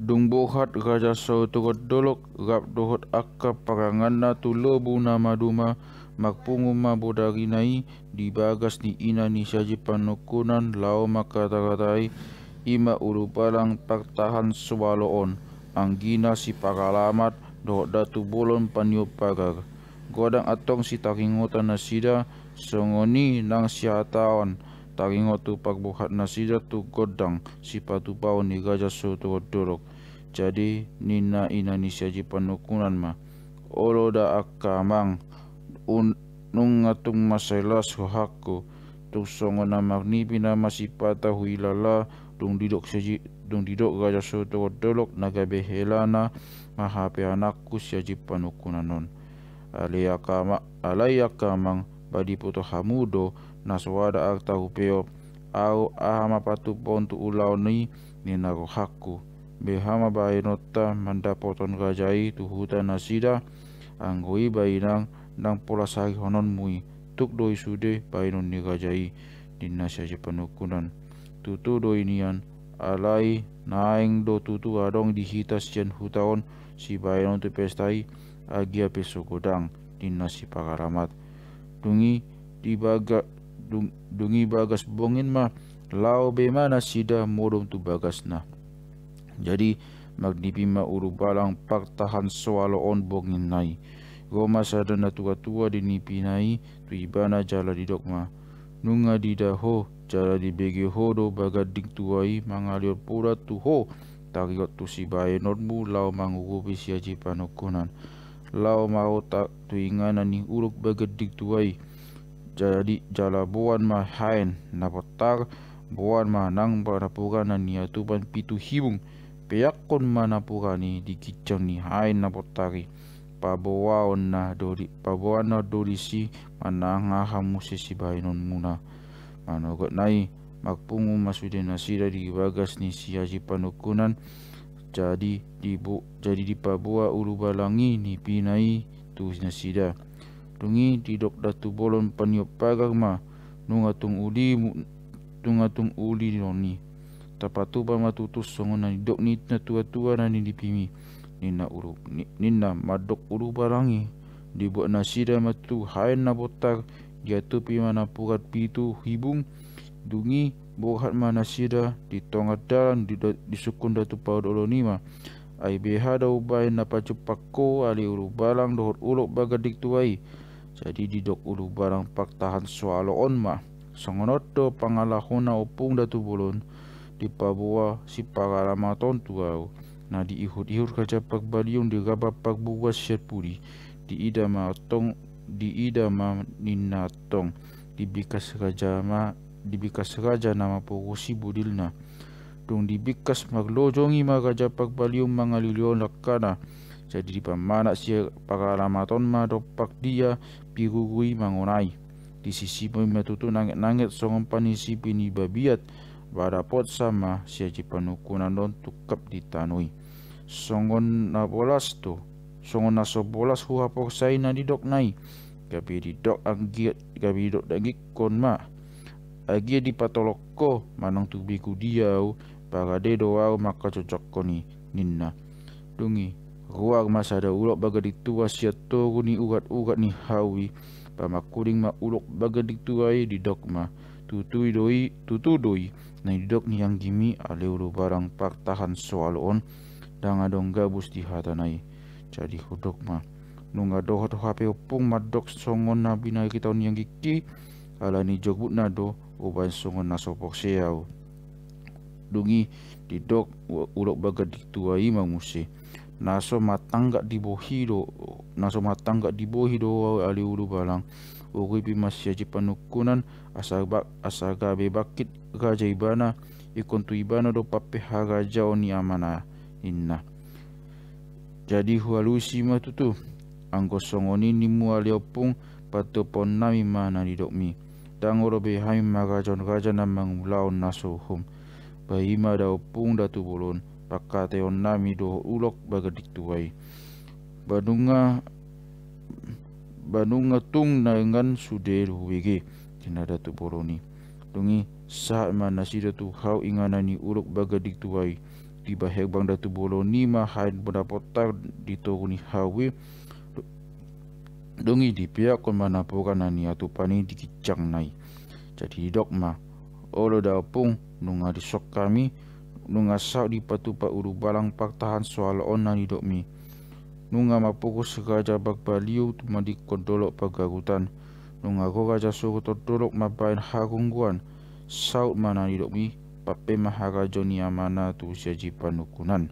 bohat raja sau tugot dolok gap dohot akka paranganna tu lebu nama duma makpungu bodari nai dibagas ni ina ni saji panukunan lao katai ima ulu palang pertahan swaloon anggina si lamat dohot datu bolon panyo pagar godang atong si takingutan nasida songoni nang on tagingo tupak buhat nasida tu godang si pau ni gaja so tu dorok jadi nina ina ni siaji panukunan ma olo da akamang un nungatung masailas hakku Tuk songo nama ni pina masipata huilala dung didok siaji dung didok gaja so tu dorok naga behelana mahape anakku siaji panukunanon alaya kama alaya kamang badi puto hamudo naswada aktahu peo au ahama patu pontu ni ninaru hakku behama nota manda poton gajai tuhuta nasida anggui bainang nang pola sari honon mui tuk doi sude bainon ni gajai dinasya jepanukunan tutu doi nian alai naeng do tutu adong dihitas jen hutaon si non tu pestai agia pesokodang dinasi pakaramat dungi dibaga dungi bagas bongin ma lao be mana sida modom tu bagas na jadi magdipi ma uru balang pak tahan soalo on bongin nai goma sadana tua tua dinipi nai tu ibana jala di dokma nunga di daho jala di bege hodo bagad dik tuai mangalior pura tu ho tagiot tu si bae notmu lao mangukupi siaji panokunan lao mau tak tuinganan ni uruk bagad dik tuai jadi jala jalabuan mahain napotar buan manang parapurana ni atuban pitu hibung peyakon di dikicang ni hain napotari pabawaon na dori, pabawan na dori si mananga hamusi si bainon muna manogot nai magpungu masudin nasira di bagas ni si haji panukunan jadi di bu jadi di Papua Ulubalangi ni pinai tu nasida Dungi di dok datu bolon paniop pagar ma nungatung uli nungatung uli noni tu ba tutus songon ni dok ni tua-tua nan ni dipimi ninna uru ninna madok uru barangi dibuat nasi dan matu hai na botak jatuh pima mana pukat pitu hibung dungi bohat ma nasi da di tongat dalam di sukun datu pau doloni ma ai beha da ubai na pacu pakko ali uru balang dohot ulok bagadik tuai jadi didok ulu barang pak tahan soalo onma songonoto pangalahona opung datu bolon di Papua si pagalama tontu au na di ihut ihut kerja pak baliung di gaba pak bugas serpuri di idama tong di idama nina tong di bikas kerja ma di bikas kerja nama pokosi budilna dong di bikas maglojongi pak baliung mangalilion kana jadi pamanak sia pakalamaton ma pak dia pirugui mangunai di sisi pematutu nangit-nangit songon panisi pini babiat pot sama sia cipanukunan don tukap ditanui songon nabolas tu songon nasobolas hua poksai na dok nai gabi dok anggiat gabi dok dagik kon ma agi di patoloko manang tubiku diau dedo au maka cocok koni ninna dungi masa ada ulok baga dituas ya toru ni ugat-ugat ni hawi. kuring ma ulok baga dituai di dogma, Tutui doi, tutu doi. nai dok ni yang gimi aleuru barang pak tahan soal on. Dang adong gabus di hatanai. Jadi hudok ma. Nunga doh doh hape opung madok songon nabi na kita yang giki. Alani jogbut nado uban songon nasopok seau dungi didok ulok baga dituai manguse naso matang gak dibohi do naso matang gak dibohi do ali ulu balang uripi masyaji panukunan asabak asaga bebakit gaja ibana ikon tu ibana do pape haga oni amana inna jadi hualusi ma tu tu angko songoni ni mualiopung pato ponami mana didokmi dangoro behai magajon gaja namang laun nasuhum bahima da tu bolon teon nami doh ulok bagadik tuai banunga banunga tung nangan suder huwege tinada tu boroni dungi saat mana sida tu hau inganani ulok bagadik tuai di bahag bang datu boloni ma haid berdapotar di toguni hawi. dungi di pihak kon mana pokanani atu pani dikicang nai jadi dogma olo dapung nunga disok kami nunga saudi patupa uru balang paktahan soal ona ni dokmi nunga mapuku segaja bak baliu tumadi kodolok pagagutan nunga goga jasu kodolok mabain hakungguan saut mana ni dokmi pape mahaga joni amana tu siaji panukunan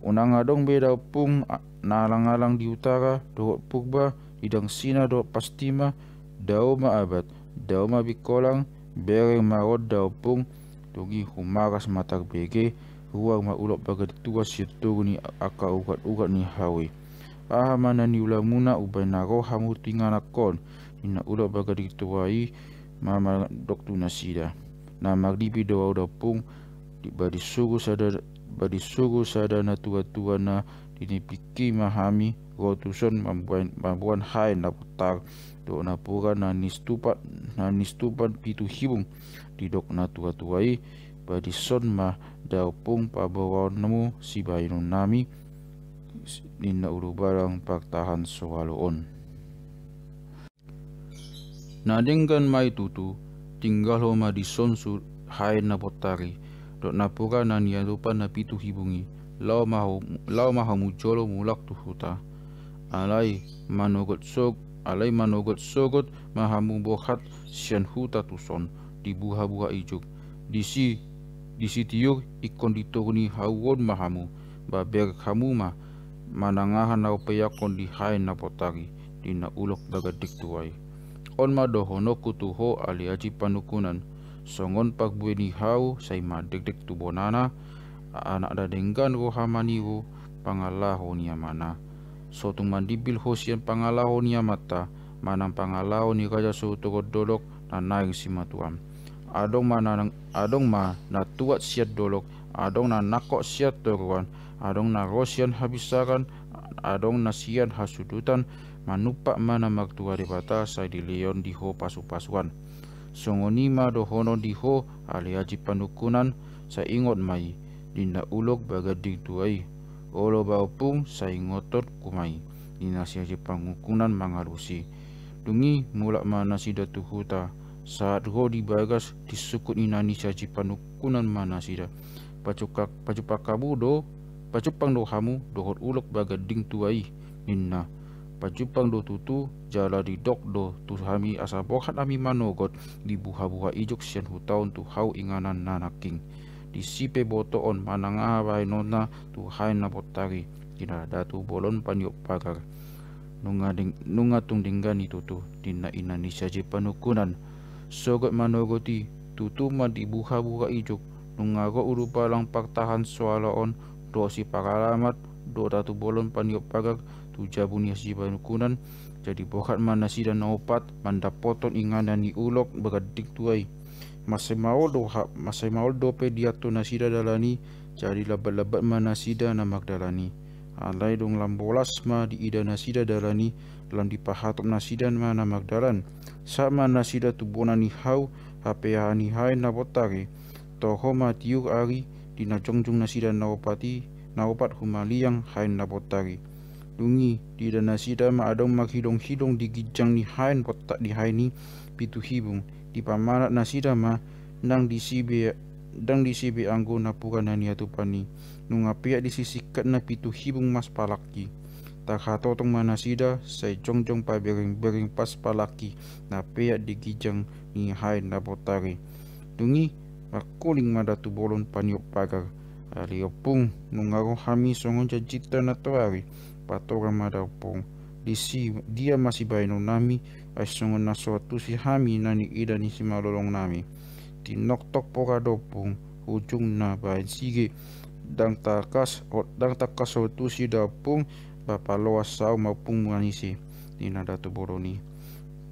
unang adong beda pung nalang-alang di utara dohok pugba idang sina dohok pastima dauma abad dauma bikolang bereng marot daupung pung Dogi humaras matar bege ruang ma ulok bagai tua situ ni aka ugat ugat ni hawe. Aha mana ni ulamuna ubaina rohamu tingana kon ina ulok bagai dituai mama doktu nasida. Na magribi doa udah pung dibadi suruh sadar badi suruh sadana tua-tua na dini piki mahami go tuh son mambuan mambuan hai na putak do na na nistupat na nistupan pitu hibung didok na tua tuai badi son ma daupung pabawa nemu si bayun nami nina uru barang paktahan soaloon kan mai tutu tinggal ma di son sur hai na potari dok na nia na na pitu hibungi lau mahu lau mahu mujolo mulak tuhuta alai manogot sok alai manogot sogot mahamu bohat sian huta tuson di buha-buha ijuk di si tiuk ikon dituruni hawon mahamu baber kamu mah manangahan au peyakon di hai na di na ulok baga tuai, on ma dohono kutuho ali aji panukunan songon pak bueni hau sai ma dek tu bonana anak dadenggan denggan ro pangalah niamana mana so mandibil hosian pangalao ni amata manang pangalao ni kaja so dolok na naing sima tuam adong ma na adong ma na tuat siat dolok adong na nakok siat toruan adong na rosian habisaran adong na sian hasudutan manupak mana maktua debata sa di leon diho pasu-pasuan ma dohono diho aliaji panukunan sa ingot mai dinda ulok bagading tuai Olo baopung saingotot kumai inasia je pangukunan mangarusi. Dungi mulak mana datu huta? saat go bagas disukut inani saji panukunan mana sida. Pacukak pacupakabu do pacupang do hamu dohot ulok bagading tuai ninna. Pacupang do tutu jala di dok do tuhami asabohat ami manogot di buha-buha ijuk sian hutaun hau inganan nanaking sipe boto on mananga bai nona tu hai na botari kina datu bolon panyok pagar nunga ding nunga tung tutu tina ina nisaji panukunan sogot manogoti tutu ma dibuha buka ijuk nunga go urupa lang paktahan suala on si pakalamat do datu bolon panyok pagar tuja buniasi panukunan jadi bokat manasi dan opat manda poton ingan dan diulok begadik tuai mau dope dia tu nasida dalani cari labat-labat manasida namak dalani alai dong lambolas ma di ida nasida dalani dalam dipahatop nasida ma namak dalan sama nasida tu ni hau hape ni hai nabotari toho ma tiuk ari di najongjung nasida naopati, naopat humaliang hain nabotari dungi di ida nasida ma adong mak hidong hidong digijang ni hain potak di haini pitu hibung di pamara nasidama nang disibe dang disibe anggo napukan hania tupani nunga pia disisikat na pitu hibung mas palaki tak hatotong manasida say jongjong pa bering-bering pas palaki na pia digijang ni hai na botari dungi makuling madatu bolon paniop pagar aliopung aro hami songon jajita na tuari patora madapong disi dia masih baino nami ay sungon na so si hami na ni ida ni si malolong nami tinoktok po ka dopong hujung na bahin sige dang takas o dang takas o si dapong papaloas sao mapung manisi tinada tuboroni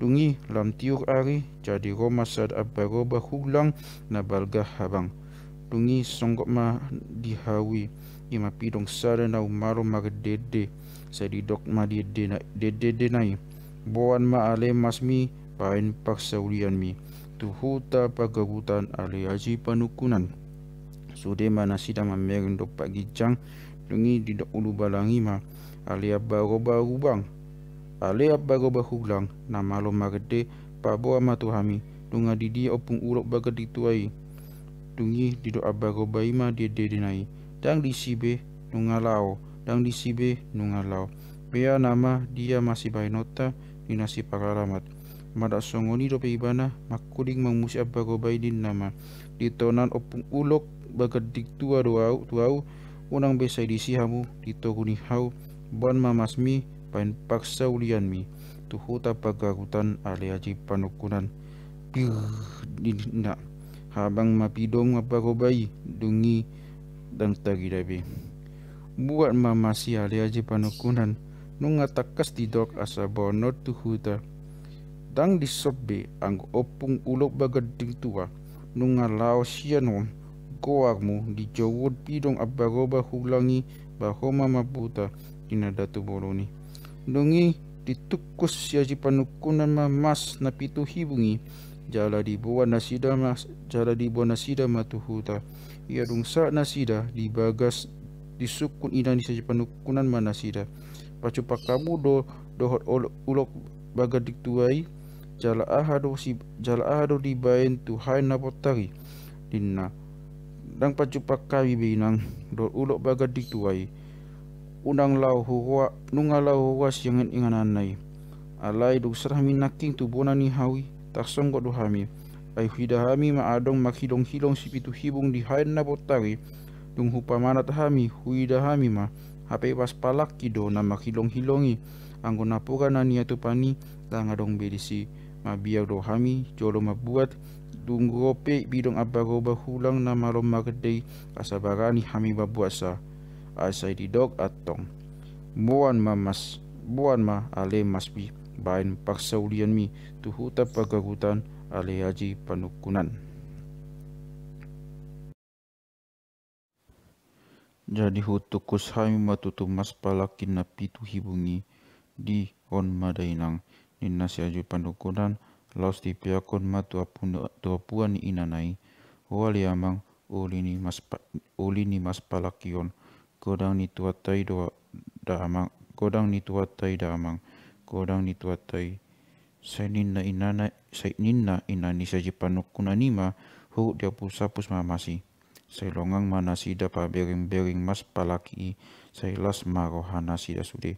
dungi lam tiuk ari jadi roma sad abaroba hulang na balga habang dungi songgok ma dihawi ima pidong sada na umaro magdede sa didok ma dede na dede nai Buan ma ale masmi pain paksaurian mi tuhuta pagagutan ale aji panukunan. Sude mana sida mamerin dok pagijang dungi di ulu balangi ma ale bago-bago bang. Ale bago bahuglang nama lo magede pabo ama tuhami dunga didi opung urok baga dituai. Dungi di do abago baima dia dedenai Dang di sibe nungalao, dang di sibe nungalao. Bea nama dia masih bainota nota ninasi pakaramat songoni songonido paibana makuding mangmusi abagobay din nama Ditonan opung ulok bagadik tua duau tuau unang besay disihamu dito hau. ban mamasmi pain paksa ulian mi tuhuta pagagutan aji panukunan dinna habang mapidong bayi dungi dan tagidabi buat mamasi aji panukunan nunga takas didok asa bonor tuhuta dang disobe ang opung ulok bagading tua nunga lao sianom goagmu di jowod pidong abagoba hulangi bahoma mabuta inadatu boloni, nungi ditukus siaji panukunan mas na pitu hibungi jala di buah nasida mas jala di buah nasida matuhuta ia dungsa nasida di bagas disukun ina ni saja panukunan nasida pacupa kamu do dohot ulok bagadik tuai jala ahado si jala ahado di bain tuhai napotari dinna dang pacupa kawi binang do ulok bagadik tuai unang lau huwa nunga lau huwa ingan anai alai duk serah minaking tubona ni hawi tak songkot duhami ai hidahami ma adong makhidong hilong sipitu hibung di hain napotari dung mana tahami huidahami ma hape waspalak kido na makilong-hilongi ang gunapuka na niya tupani tangadong bedisi mabiyaw do hami jolo mabuat dunggope bidong abagoba hulang na malom magday kasabarani hami babuasa asay didog at tong buwan mas buwan ma ale masbi bain paksaulian mi tuhuta pagagutan ale haji panukunan jadi hutukus haima tutumas palakin napi tuhibungi di on madainang ninasi aju pandukunan laos di piakon puan tuapuan inanai wali amang ulini mas ulini mas palakion kodang ni tai doa damang kodang ni tai damang kodang ni tuatai seninna inana seninna inani saji panukunanima hu dia pusapus pusma masih sailongang sida pa bering-bering mas palaki las marohana sida sude.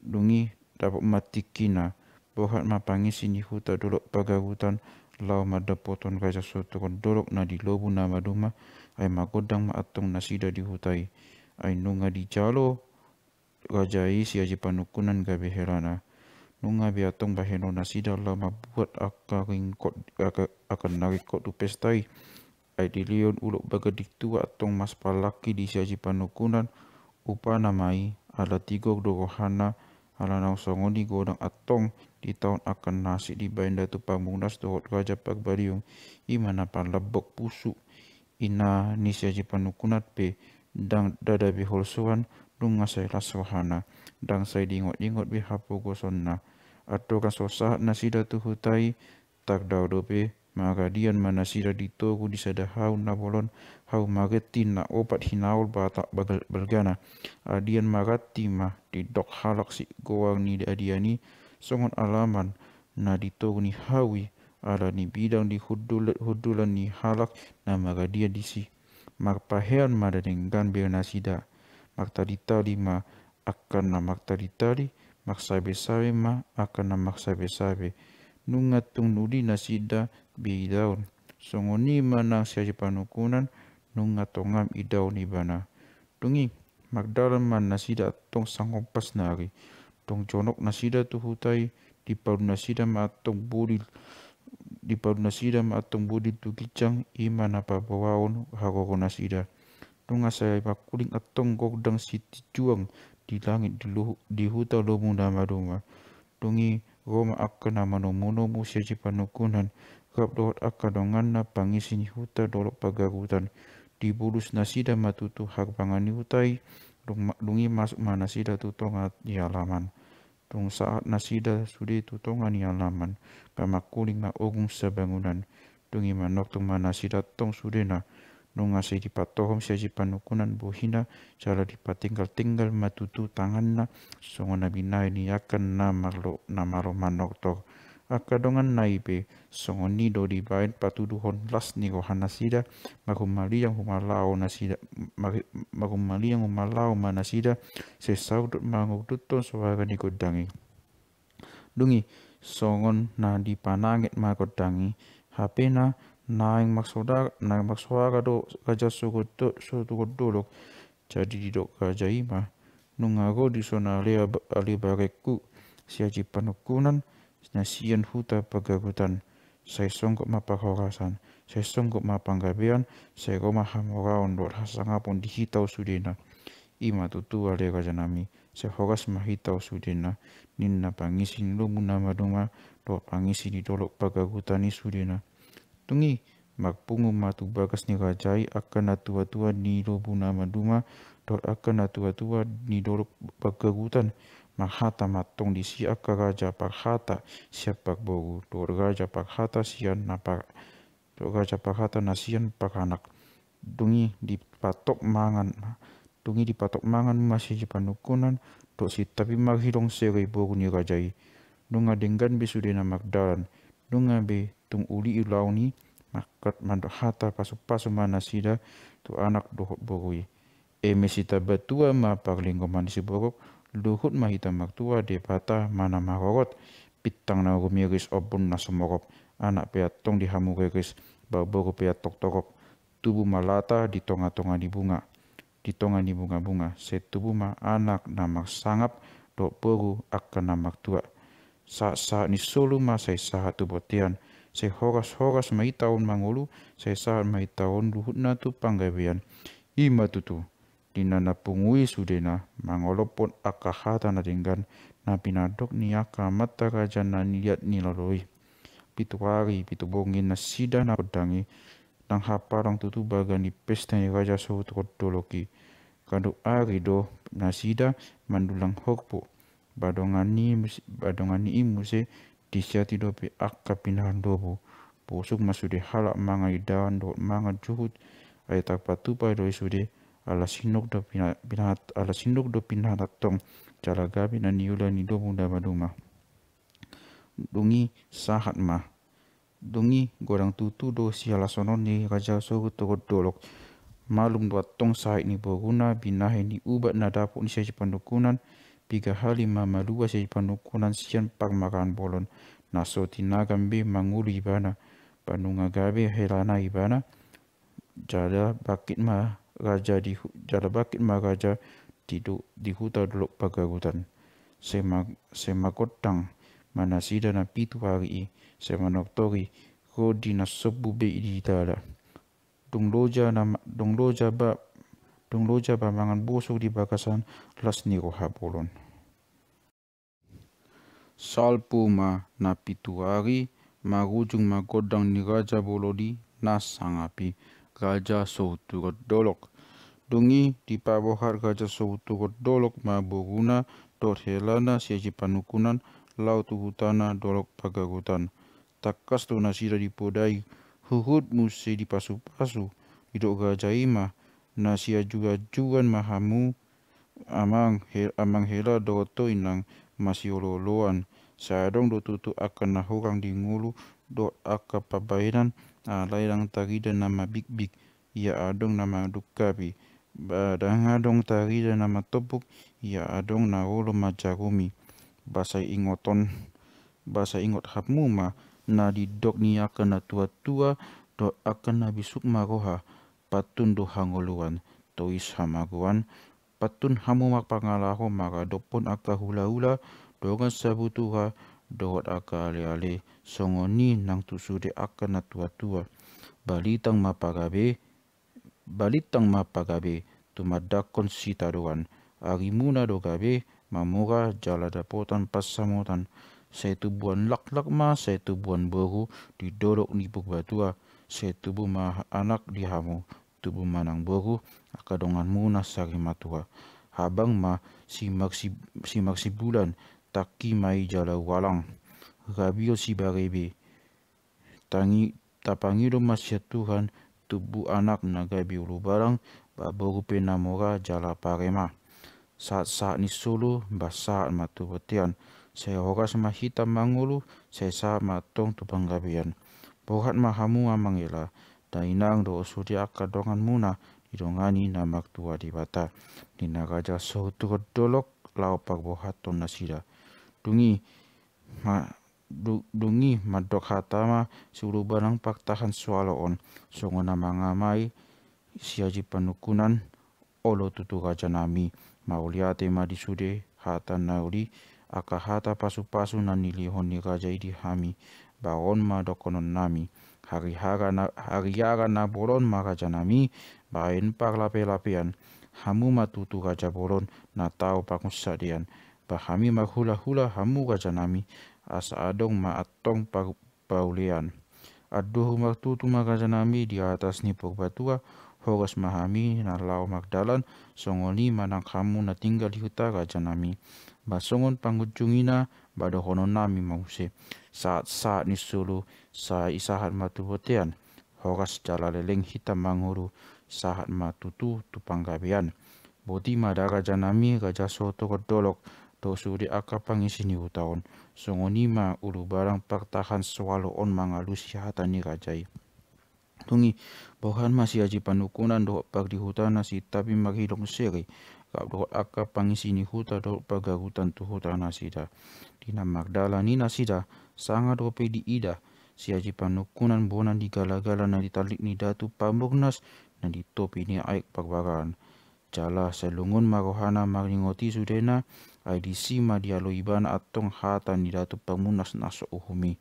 Dungi dapat matikina bohat mapangi sini huta dolok pagarutan lau madapoton kaisa sotoron dolok na di lobu na maduma ai magodang maatong nasida di hutai ai nunga di jalo rajai si aji panukunan gabe herana nunga biatong baheno nasida ma buat akaring kot akan narik kot tu aidilion uluk bagadik tua tong mas palaki di siaji panukunan upa namai ala tigo dogohana ala nausongoni godang atong di tahun akan nasi di benda tu pamunas dohot gajah pagbaliung imana lebok pusu, ina ni siaji panukunat pe dang dada biholsuan dunga saya lasohana dang saya dingot-ingot bihapu gosonna atau kasosah nasida tu hutai tak daudope magadian manasira di disada hau nabolon hau magetin na opat hinaul bata bagal balgana adian magati ma di dok halak si goang ni adiani songon alaman na ditogu ni hawi ala ni bidang di hudulan hudulan ni halak na magadia disi mada madadenggan bel nasida Mak tadi ma akan na mak tadi mak sabe ma akan na magsabe-sabe nungatung tung nuli nasida bidaun songoni mana siapa panukunan nunga tongam idau ni bana tungi magdalan man nasida tong sangkompas nari tong jonok nasida tuhutai di paru nasida ma tong buril di paru nasida ma tong buril tu kicang iman apa bawaun hago nasida tunga saya pakuling atong gogdang siti juang di langit di, luhu, di huta lomu dama dungi Roma akan manomono musia jipanokunan kap dohot dongan na pangisin huta dolok pagagutan di bulus nasida matutu hak pangani hutai dungi masuk manasida tutongat di alaman. tung saat nasida sudi tutongan di halaman kamakuling ma ogung sebangunan dungi manok tung sida tong sudena di ngasih dipatohom siaji panukunan buhina cara di patinggal tinggal matutu tanganna songon nabi ini akan na marlo na maro manok akadongan naibe songon nido do bain patuduhon las ni hanasida sida yang humalao nasida makumali yang humalao manasida sesaudut manguduton suwaga ni kodangi dungi songon na di dipanangit makodangi hapena naing maksoda naing maksoa do kaja sugutu dok, jadi dok kaja ima nungago di sona lea bareku, siaji panukunan nasian huta pagagutan saya sunggup mapahorasan saya sunggup mapanggabian saya goma hamoraon dot hasanga pun dihitau sudena ima tutu ale kaja nami saya horas hitau sudena ninna pangisin lumuna pangisi di pangisin pagagutan pagagutani sudena tungi makpungu bagas ni rajai akan atua-tua ni lobuna maduma dor akan atua-tua ni dor pagagutan mahata matung di si aka raja parhata siak pakbogu dor raja parhata sian napar dor raja parhata nasian paranak di dipatok mangan di dipatok mangan masih jepanukunan dok si tapi maghirong sere bogu ni rajai nunga denggan bisudena magdalan nunga be tum uli ilauni makat mando hata pasu pasu manasida tu anak dohot boroi e mesita batua ma parlinggo manisi borok luhut mahita maktua de patah mana marorot pitang na rumiris obun na sumorop anak peatong dihamureris barboru peatok torop tubuh malata di tonga-tonga di bunga di tonga di bunga-bunga setubuh ma anak namak sangap dok boru akan namak tua sa saat ni solu ma sai sahatu botian se horas-horas mahitaon mangolu, se saan mahitaon luhutna tu panggabean. Ima tutu, dina napungui sudena, mangolopon akahata nadenggan, na pinadok ni mata raja na niliat nilaloi. Pituari, pitubongi na sida na pedangi, nang haparang tutu bagani pesta ni raja sohut ari doh na nasida mandulang hokpo. Badongani, badongani imuse, disiati do pi akka pinahan dobo posuk masude halak manga idan do manga juhut ayat tak patupai do isude ala sinok do pinahat ala sinok do pindah tong cara gabi na niula ni do bunda baduma dungi sahat ma dungi gorang tutu do siala sonon ni raja sogo to dolok malum do tong sahat ni boguna binahe ni ubat na dapuk ni sejipan dokunan piga hali mamalua se panukunan sian pagmakan bolon naso tinaga be manguli ibana panunga gabe helana ibana jala bakit ma raja di jala bakit ma raja di, di huta dulu pagagutan sema semakotang manasida na pitu hari i semanoktori ko di dinasobu be iditala dungloja na dungloja ba Dong loja bamangan busuk di bagasan las niro habolon. Salpuma na pituari marujung magodang ni raja bolodi na sangapi raja soutugot dolok. Dungi di pabohar raja soutugot dolok maburuna dot helana siaji panukunan laut hutana dolok pagagutan. Takas tunasida dipodai, huhut musi dipasu-pasu, didok gajah imah, nasia juga juan mahamu amang he, amang hela doto inang masiololoan sarong do tutu akan nahorang di ngulu do aka pabairan ah, tari dan nama big big ia adong nama dukabi badang adong dan nama topuk ia adong narolo majarumi basai ingoton basai ingot hapmu ma na dok ni akan tua tua do akan nabi sukma roha patun do tois hamaguan patun hamu mak pangalaho maka dopon aka hula hula dogan sabutuha dohot aka ale ale nang tusude aka na tua tua balitang mapagabe balitang mapagabe tumadakon ari muna dogabe mamuga jaladapotan pasamotan setubuan lak-lak ma setubuan bahu didorok nipuk batua setubu ma anak dihamu tu manang boru akadongan muna sari matua habang ma simak si simak si bulan taki mai jala walang rabil si barebe tangi tapangilo masya Tuhan tubuh anak na gabi biulu barang baboru penamora jala parema saat-saat ni solo basaan matu betian saya horas ma hitam mangulu saya sa matong tupang gabian bohat mahamu amangila da inang do suri aka dongan muna irongani namak tua di bata Di dinagaja sohutu dolok laopak bohat ton nasida dungi ma du, dungi madok hatama suru barang pak tahan sualo on songona mangamai siaji panukunan olo tutu gajanami mauliate sude hata nauri aka hata pasu pasu nanili honi gaja idi hami baon madokonon nami hari hara na boron janami bain lapian hamu matutu raja boron na tau pakungsadian bahami mahula hula hamu nami asa adong maatong paulian aduh matutu janami di atas nipur batua Hokas mahami na lao magdalan songoni manang kamu na tinggal di huta raja nami. Basongon pangunjungi na badohono nami mause. Saat-saat ni sulu sa isahat Hokas jala leling hitam manguru sahat matutu tupanggabian. Bodi mada raja nami raja soto kedolok dosu di akapang isini hutaon. Songoni ma ulu barang pertahan swalo on mangalusi hatani rajai tungi bohan masih aji panukunan doh pag di hutan nasi tapi dong seri kap doh aka pangisini huta doh hutan tu hutan nasida dina magdala ni nasida sanga doh pe di ida si aji panukunan bonan di galagala gala na talik ni datu pambognas na di topi ni aik pagbaran jala selungun marohana maringoti sudena IDC dialo iban atong hata ni datu pamunas naso uhumi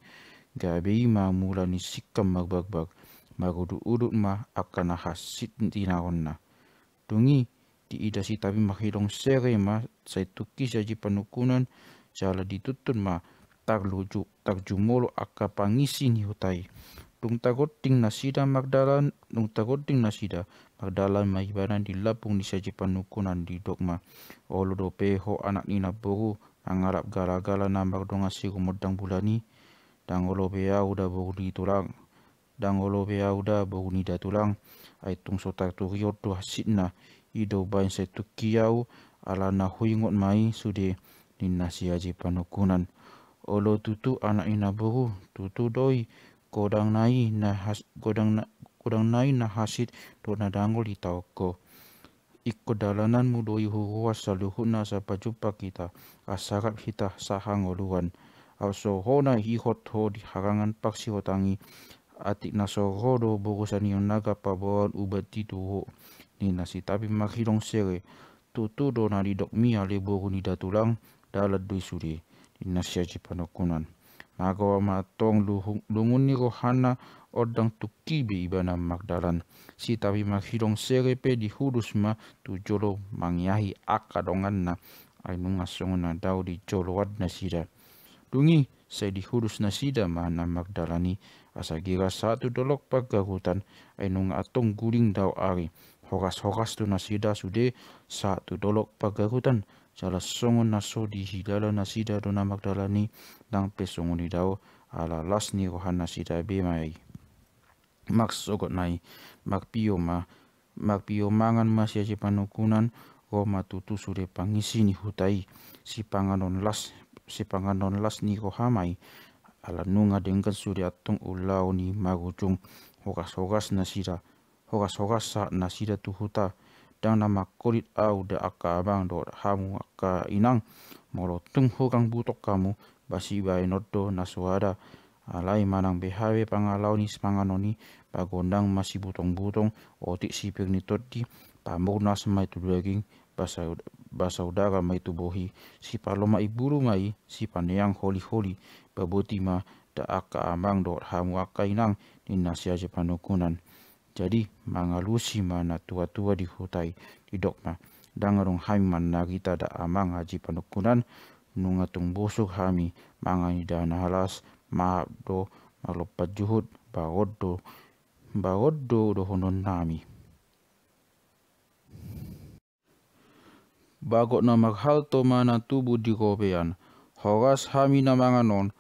gabi mamula ni sikam magbagbag magudu urut ma akana hasit tinaronna Dungi di idasi tapi mahidong sere ma sai tuki saji panukunan jala ditutun ma tak jumolo akka pangisi ni hutai takut tagoting nasida magdalan takut tagoting nasida magdalan maibanan di lapung ni saji panukunan di dogma olo do anak nina boru angarap gara gala nambak donga sigo modang bulani dangolo bea udah boru ditulang dangolo pe auda boguni tulang, aitung sotak tu riot dua sitna ido bain setu kiau ala na huingot mai sude nasi aji panukunan olo tutu anak ina boru tutu doi godang nai na has, godang na, kodang nai na hasit do na dangol itauko ikko dalanan mu doi huwa na sapa jumpa kita asarap hita sahang oluan also hona hihot ho di harangan paksi hotangi atik nasorodo borosani onaga pabawat ubatitu ho ni nasi tapi makhirong sere tutu do nari dok mia le boru ni datulang dalat dui suri ni nasi aji panokunan magawa matong lungun ni rohana odang tukibi ibana magdalan si tapi makhirong sere pe di hudus ma tu jolo mangiahi akadongan na ainunga songona dau di jolo wad nasida dungi saya dihurus nasida mana magdalani asagira satu dolok hutan, enung atong guling dau ari horas-horas tu nasida sude satu dolok hutan, jala songon naso di hilala nasida dona magdalani dang pesongon dau ala las ni rohan nasida be mai mak sogot nai mak ma mak piomangan masih masia panukunan Roma tutu sude pangisi ni hutai si panganon las si panganon las ni rohamai ala nunga dengan suri atong ulau ni magujung hogas-hogas nasira hogas-hogas sa nasira tuhuta dang nama kolit au de aka abang do hamu aka inang molo tung hokang butok kamu basi bai nodo nasuada alai manang behawe pangalau ni spanganoni, pagondang masih butong-butong otik sipik ni toti pamur semai tu daging basa basa udaga mai tu bohi si paloma iburu mai si paneang holi-holi babutima daaka amang dor hamwa kainang nasia jepanukunan. Jadi mangalusi mana tua-tua di hutai di dokma. Dangarung hami mana kita da amang haji panukunan nungatung busuk hami mangani dana halas mahabdo malopat juhud bagoddo bagoddo dohonon nami. Bagot na maghalto mana tubuh di kopean. Horas hami nama manganon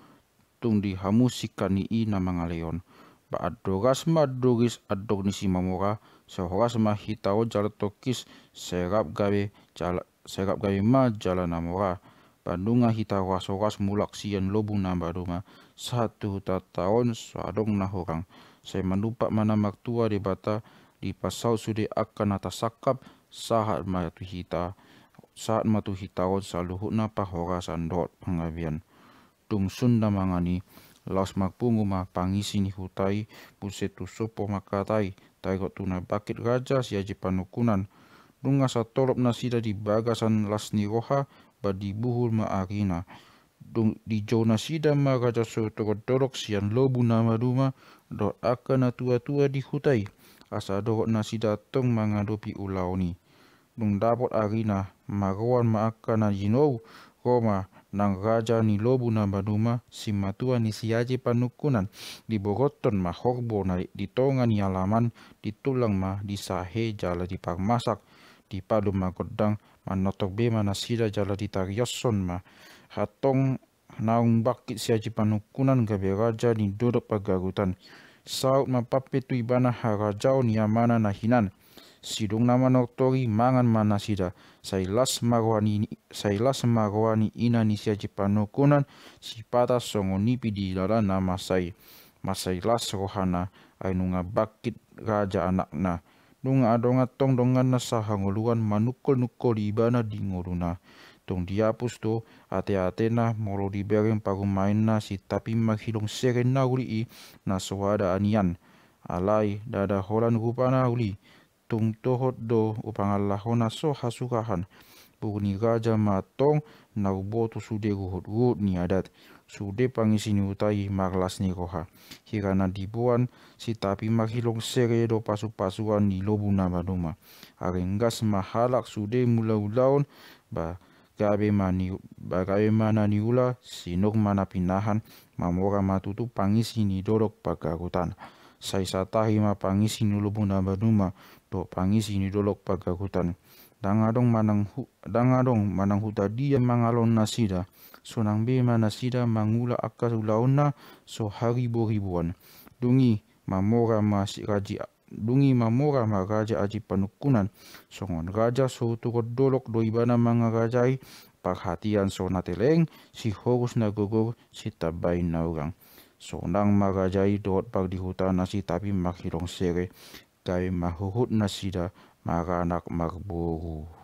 tundi hamusika i ina mangaleon ba adogas ma dogis adognisi mamora sehoras ma hitao jala tokis serap gawe jala serap gawe ma jala namora Bandunga hita wasokas mulak sian lobu namba duma satu huta tahun sadong na orang saya menupak mana maktua di bata di pasau sude akan atas sakap saat matu hita saat matu hitaon saluhutna pahora sandot pengabian dum sunda las laos ma pangisi ni hutai pusetu sopo makatai got tuna bakit raja aji panukunan dunga satorop nasida di bagasan lasni roha badi buhul maarina dung di jona sida ma raja sotorodorok sian lobu nama duma dor akana tua-tua di hutai asa dorok nasida tong mangadopi ulaoni dung dapot arina marawan maakana jinou roma nang raja ni lobu na baduma si matua ni siaji panukunan di bogoton ma horbo na di tongan ni alaman di tulang ma di sahe jala di parmasak di padu ma godang notok be ma nasida jala di tarioson ma hatong naung bakit siaji panukunan gabe raja ni duduk pagarutan saut ma pape tu ibana harajau ni amana na hinan sidong nama noktori mangan manasida sailas marwani sailas marwani ina nisia jipanokunan sipata nipi di dalam nama sai masailas rohana ainunga bakit raja anakna nunga adonga tong dongan na sahangoluan manukol nukol ibana di ngoruna tong diapus to ate ate na moro di bereng main na si tapi maghilong seren na uli i na soada anian alai dada holan rupana uli tung tohot do upangallahona so hasukahan pugni gaja matong nauboto sude guhut guhut ni adat sude pangisi ni utai maglas ni koha hirana dibuan si tapi maghilong sere do pasu pasuan ni lobu nama doma arenggas mahalak sude mula ulaun ba gabe mani ba gabe mana niula sinok mana pinahan mamora matutu pangisini dorok pagarutan sai satahi ma pangisi ni nama doma to pangisi ni dolok pagakutan dangadong manang hu, dangadong manang huta dia mangalon nasida sonang be manasida mangula na, so haribo ribuan dungi mamora masih raji dungi mamora ma raja aji panukunan songon raja so turut dolok doibana mangarajai perhatian so nateleng si horus nagogor si So nang Sonang marajai dot pag di hutan nasi tapi makhirong sere tayo mahuhut na sila mga anak magburu.